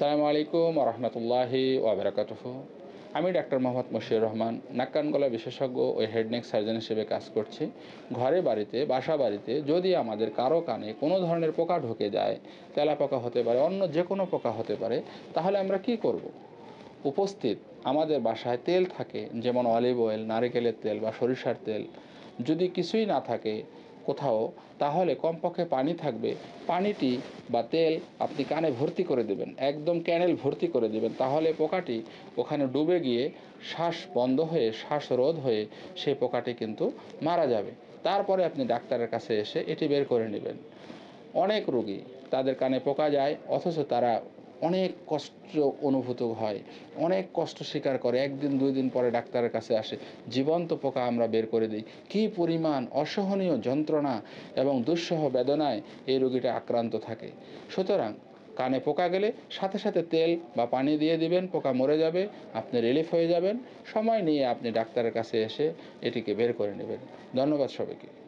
সালাম আলাইকুম রহমতুল্লাহি ওবরাকাতহ আমি ডাক্তার মোহাম্মদ মশির রহমান নাক্কান গলা বিশেষজ্ঞ ও হেডনেক সার্জন হিসেবে কাজ করছি ঘরে বাড়িতে বাসা বাড়িতে যদি আমাদের কারো কানে কোনো ধরনের পোকা ঢুকে যায় তেলা পোকা হতে পারে অন্য যে কোনো পোকা হতে পারে তাহলে আমরা কি করব। উপস্থিত আমাদের বাসায় তেল থাকে যেমন অলিভ অয়েল নারিকেলের তেল বা সরিষার তেল যদি কিছুই না থাকে কোথাও তাহলে কমপক্ষে পানি থাকবে পানিটি বা তেল আপনি কানে ভর্তি করে দেবেন একদম ক্যানেল ভর্তি করে দেবেন তাহলে পোকাটি ওখানে ডুবে গিয়ে শ্বাস বন্ধ হয়ে শ্বাস রোধ হয়ে সে পোকাটি কিন্তু মারা যাবে তারপরে আপনি ডাক্তারের কাছে এসে এটি বের করে নেবেন অনেক রুগী তাদের কানে পোকা যায় অথচ তারা অনেক কষ্ট অনুভূত হয় অনেক কষ্ট স্বীকার করে একদিন দুই দিন পরে ডাক্তারের কাছে আসে জীবন্ত পোকা আমরা বের করে দিই কী পরিমাণ অসহনীয় যন্ত্রণা এবং দুঃসহ বেদনায় এই রোগীটা আক্রান্ত থাকে সুতরাং কানে পোকা গেলে সাথে সাথে তেল বা পানি দিয়ে দিবেন পোকা মরে যাবে আপনি রিলিফ হয়ে যাবেন সময় নিয়ে আপনি ডাক্তারের কাছে এসে এটিকে বের করে নেবেন ধন্যবাদ সবাইকে